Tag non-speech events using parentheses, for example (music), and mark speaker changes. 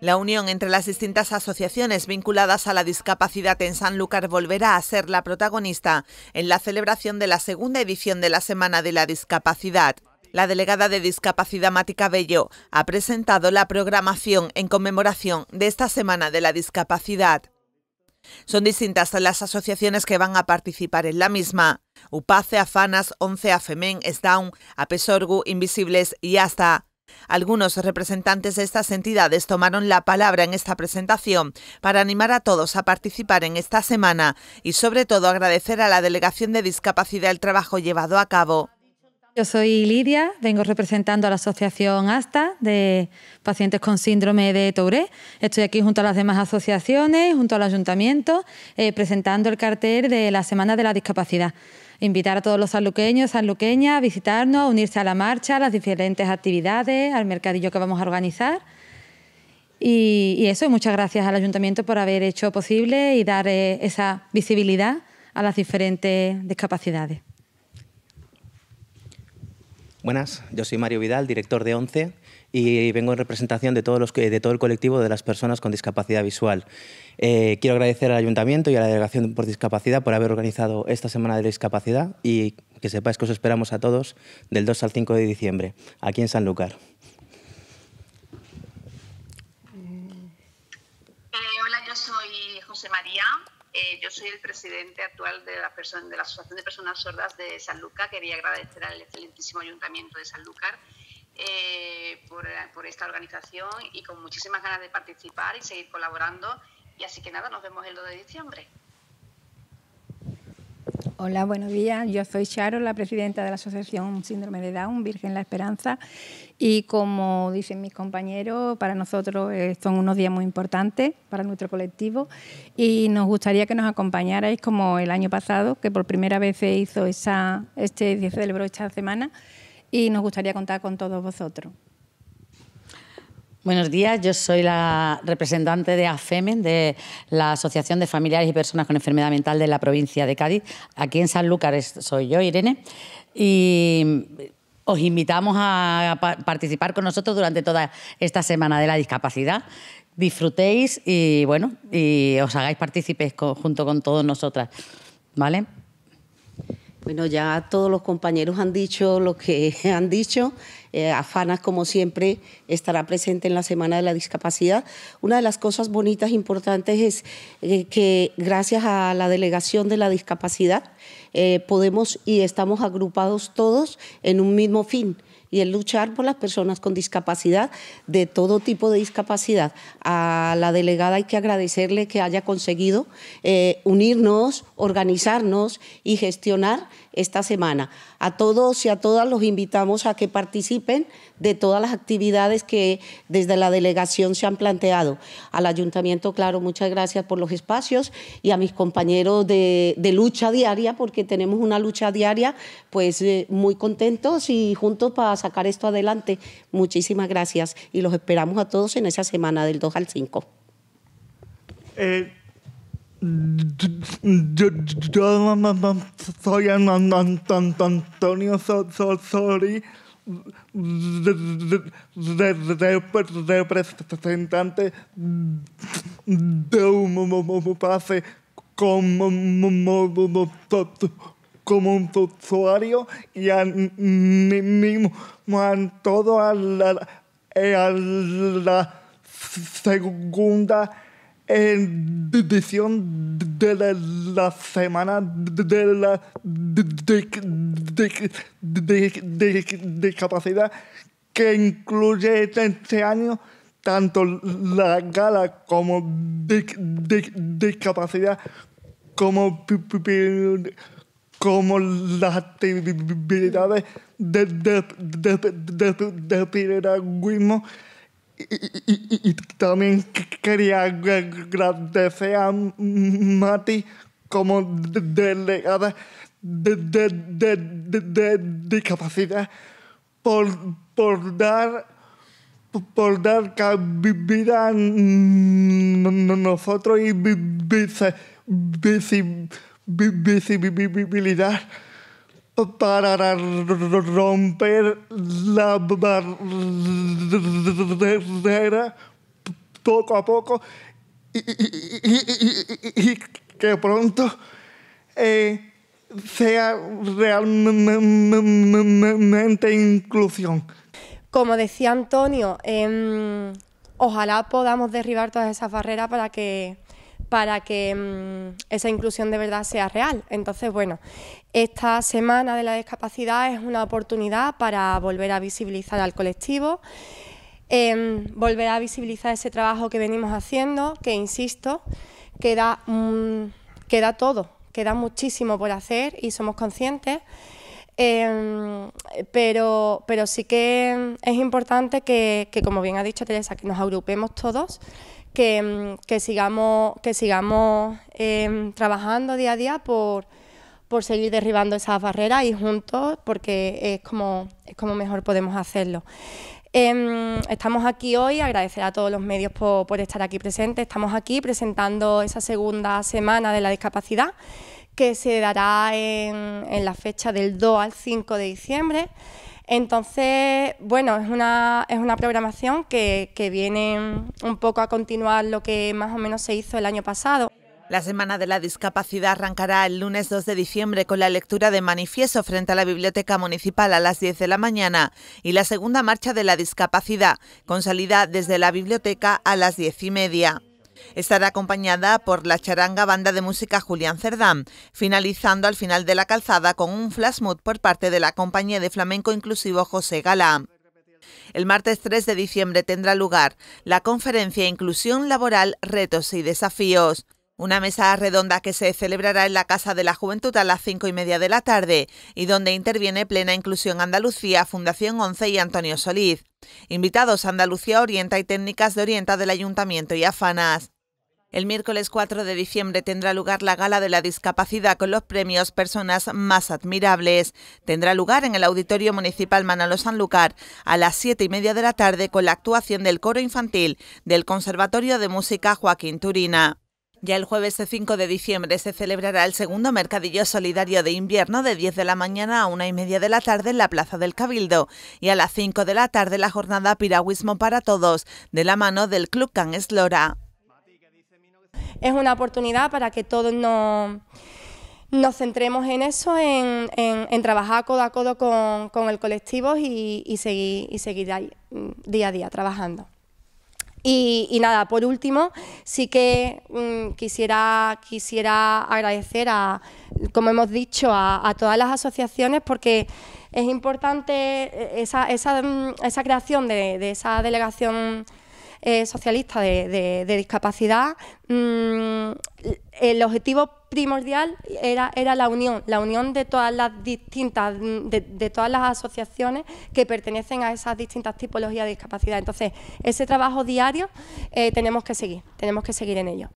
Speaker 1: La unión entre las distintas asociaciones vinculadas a la discapacidad en Sanlúcar volverá a ser la protagonista en la celebración de la segunda edición de la Semana de la Discapacidad. La delegada de Discapacidad Mática Bello ha presentado la programación en conmemoración de esta Semana de la Discapacidad. Son distintas las asociaciones que van a participar en la misma. UPACE, AFANAS, 11 AFEMEN, SDAUN, APESORGU, Invisibles y hasta algunos representantes de estas entidades tomaron la palabra en esta presentación para animar a todos a participar en esta semana y sobre todo agradecer a la Delegación de Discapacidad el trabajo llevado a cabo. Yo soy Lidia, vengo representando a la Asociación ASTA de pacientes con síndrome de Touré. Estoy aquí junto a las demás asociaciones, junto al ayuntamiento, eh, presentando el cartel de la Semana de la Discapacidad. Invitar a todos los sanluqueños, sanluqueñas a visitarnos, a unirse a la marcha, a las diferentes actividades, al mercadillo que vamos a organizar. Y, eso, y muchas gracias al ayuntamiento por haber hecho posible y dar eh, esa visibilidad a las diferentes discapacidades. Buenas, yo soy Mario Vidal, director de ONCE y vengo en representación de, todos los, de todo el colectivo de las personas con discapacidad visual. Eh, quiero agradecer al Ayuntamiento y a la Delegación por Discapacidad por haber organizado esta Semana de la Discapacidad y que sepáis que os esperamos a todos del 2 al 5 de diciembre, aquí en Sanlúcar.
Speaker 2: Eh, yo soy María. Eh, yo soy el presidente actual de la, de la Asociación de Personas Sordas de Sanlúcar. Quería agradecer al excelentísimo Ayuntamiento de Sanlúcar eh, por, esta organización y con muchísimas ganas de participar y seguir colaborando. Y así que nada, nos vemos el 2 de diciembre.
Speaker 3: Hola, buenos días. Yo soy Charo, la presidenta de la Asociación Síndrome de Down, Virgen La Esperanza. Y como dicen mis compañeros, para nosotros eh, son unos días muy importantes para nuestro colectivo y nos gustaría que nos acompañarais como el año pasado, que por primera vez se hizo esa, este, se celebró esta semana y nos gustaría contar con todos vosotros.
Speaker 2: Buenos días, yo soy la representante de AFEMEN, de la Asociación de Familiares y Personas con Enfermedad Mental de la provincia de Cádiz. Aquí en Sanlúcar soy yo, Irene, y os invitamos a participar con nosotros durante toda esta semana de la discapacidad. Disfrutéis y bueno, y os hagáis partícipes junto con todos nosotras, ¿vale? Bueno, ya todos los compañeros han dicho lo que (laughs) han dicho. Eh, Afanas, como siempre, estará presente en la Semana de la Discapacidad. Una de las cosas bonitas, importantes, es eh, que gracias a la Delegación de la Discapacidad eh, podemos y estamos agrupados todos en un mismo fin y el luchar por las personas con discapacidad, de todo tipo de discapacidad. A la delegada hay que agradecerle que haya conseguido eh, unirnos, organizarnos y gestionar esta semana. A todos y a todas los invitamos a que participen de todas las actividades que desde la delegación se han planteado. Al ayuntamiento, claro, muchas gracias por los espacios y a mis compañeros de, de lucha diaria, porque tenemos una lucha diaria, pues eh, muy contentos y juntos para sacar esto adelante. Muchísimas gracias y los esperamos a todos en esa semana del 2 al 5.
Speaker 4: soy Antonio representante de un como como un usuario y mí mismo todo a la, eh, a la segunda eh, edición de la, la semana de la discapacidad que incluye este año tanto la gala como discapacidad como como las actividades de, de, de, Y, también quería agradecer a Mati como delegada de, de, discapacidad por, por dar por dar cabida a nosotros y vice, visibilidad para romper la barrera poco a poco y, que pronto eh, sea realmente inclusión.
Speaker 3: Como decía Antonio, em, ojalá podamos derribar todas esas barreras para que para que mm, esa inclusión de verdad sea real. Entonces, bueno, esta semana de la discapacidad es una oportunidad para volver a visibilizar al colectivo, em, volver a visibilizar ese trabajo que venimos haciendo, que insisto, queda, mm, queda todo, queda muchísimo por hacer y somos conscientes. Em, pero, sí que es importante que, que, como bien ha dicho Teresa, que nos agrupemos todos Mm, que, sigamos, em, trabajando día a día por, por seguir derribando esas barreras y juntos, porque es como, es como mejor podemos hacerlo. Em, estamos aquí hoy, agradecer a todos los medios por, por estar aquí presentes. Estamos aquí presentando esa segunda semana de la discapacidad que se dará en, en la fecha del 2 al 5 de diciembre. Entonces, bueno, es una, programación que, que viene
Speaker 1: un poco a continuar lo que más o menos se hizo el año pasado. La Semana de la Discapacidad arrancará el lunes 2 de diciembre con la lectura de manifiesto frente a la Biblioteca Municipal a las 10 de la mañana y la segunda marcha de la discapacidad, con salida desde la biblioteca a las 10 y media. Estará acompañada por la charanga banda de música Julián Cerdán, finalizando al final de la calzada con un mood por parte de la compañía de flamenco inclusivo José Gala. El martes 3 de diciembre tendrá lugar la conferencia Inclusión Laboral, Retos y Desafíos. Una mesa redonda que se celebrará en la Casa de la Juventud a las cinco y media de la tarde y donde interviene Plena Inclusión Andalucía, Fundación Once y Antonio Solís. Invitados Andalucía Orienta y Técnicas de Orienta del Ayuntamiento y Afanas. El miércoles 4 de diciembre tendrá lugar la Gala de la Discapacidad con los premios Personas Más Admirables. Tendrá lugar en el Auditorio Municipal Manolo Sanlúcar a las 7 y media de la tarde con la actuación del coro infantil del Conservatorio de Música Joaquín Turina. Ya el jueves 5 de diciembre se celebrará el segundo mercadillo solidario de invierno de 10 de la mañana a 1 y media de la tarde en la Plaza del Cabildo y a las 5 de la tarde la jornada Piragüismo para Todos de la mano del Club Can Es una
Speaker 3: oportunidad para que todos nos, nos centremos en eso, en, trabajar codo a codo con, el colectivo y, seguir, y mm, día a día trabajando. Y, nada, por último, sí que mm, quisiera, quisiera agradecer, a, como hemos dicho, a, todas las asociaciones porque es importante esa, esa, mm, creación de, esa delegación eh, socialista de, discapacidad. Mm, el objetivo primordial era, era la unión, la unión de todas las distintas, de, todas las asociaciones que pertenecen a esas distintas tipologías de discapacidad. Entonces, ese trabajo diario eh, tenemos que seguir, tenemos que seguir en ello.